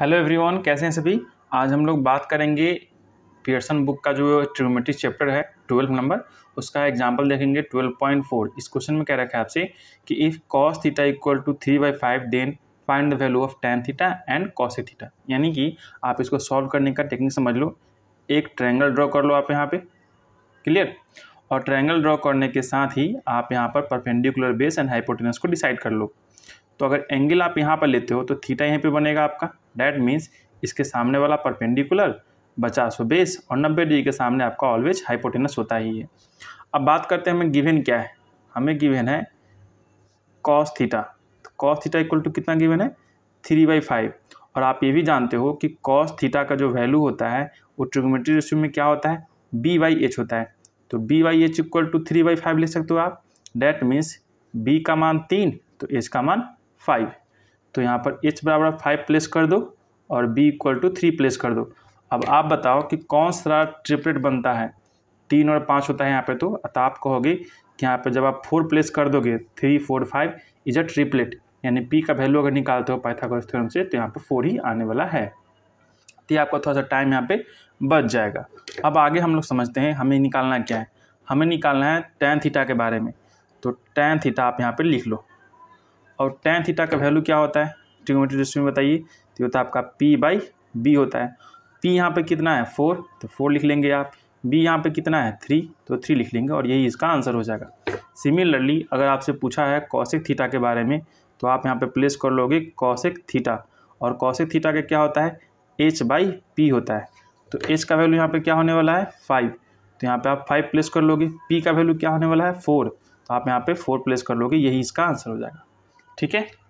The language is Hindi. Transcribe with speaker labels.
Speaker 1: हेलो एवरीवन कैसे हैं सभी आज हम लोग बात करेंगे पियर्सन बुक का जो ट्रिग्नोमेट्रिक चैप्टर है ट्वेल्व नंबर उसका एग्जांपल देखेंगे ट्वेल्व पॉइंट फोर इस क्वेश्चन में क्या रखा है आपसे कि if cos theta equal to three by five then find the value of tan theta and cos theta यानी कि आप इसको सॉल्व करने का टेक्निक समझ लो एक ट्रैंगल ड्रॉ कर लो आप यहाँ पर क्लियर और ट्रैंगल ड्रॉ करने के साथ ही आप यहाँ पर परपेंडिकुलर बेस एंड हाइपोटेनस को डिसाइड कर लो तो अगर एंगल आप यहाँ पर लेते हो तो थीटा यहाँ पे बनेगा आपका डैट मीन्स इसके सामने वाला परपेंडिकुलर बचा सो बेस और नब्बे डिग्री के सामने आपका ऑलवेज हाइपोटेनस होता ही है अब बात करते हैं हमें गिवेन क्या है हमें गिवेन है कॉस थीटा तो कॉस थीटा इक्वल टू कितना गिवेन है थ्री बाई फाइव और आप ये भी जानते हो कि कॉस थीटा का जो वैल्यू होता है वो ट्रिगोमेट्री रेशियो में क्या होता है बी बाई एच होता है तो B by H equal to three by five ले सकते हो आप डैट मीन्स बी का मान तीन तो एच का मान फाइव तो यहाँ पर एच बराबर फाइव प्लेस कर दो और B equal to three place कर दो अब आप बताओ कि कौन सा ट्रिपलेट बनता है तीन और पाँच होता है यहाँ पे तो अतः आप कहोगे कि यहाँ पे जब आप फोर प्लेस कर दोगे three four five is a triplet यानी पी का वैल्यू अगर निकालते हो पाइथागोरस थ्योरम से तो यहाँ पर फोर ही आने वाला है तो आपका थोड़ा सा टाइम यहाँ पर बच जाएगा अब आगे हम लोग समझते हैं हमें निकालना क्या है हमें निकालना है टेन थीटा के बारे में तो टेन थीटा आप यहाँ पर लिख लो और टेन थीटा का वैल्यू क्या होता है ट्रिगोमेट्री में बताइए तो होता है आपका पी बाई बी होता है पी यहाँ पे कितना है फोर तो फोर लिख लेंगे आप बी यहाँ पे कितना है थ्री तो थ्री लिख लेंगे और यही इसका आंसर हो जाएगा सिमिलरली अगर आपसे पूछा है कौशिक थीटा के बारे में तो आप यहाँ पर प्लेस कर लोगे कौशिक थीटा और कौशिक थीटा का क्या होता है एच बाई पी होता है तो एच का वैल्यू यहाँ पर क्या होने वाला है फाइव तो यहाँ पे आप फाइव प्लेस कर लोगे पी का वैल्यू क्या होने वाला है फोर तो आप यहाँ पे फोर प्लेस कर लोगे यही इसका आंसर हो जाएगा ठीक है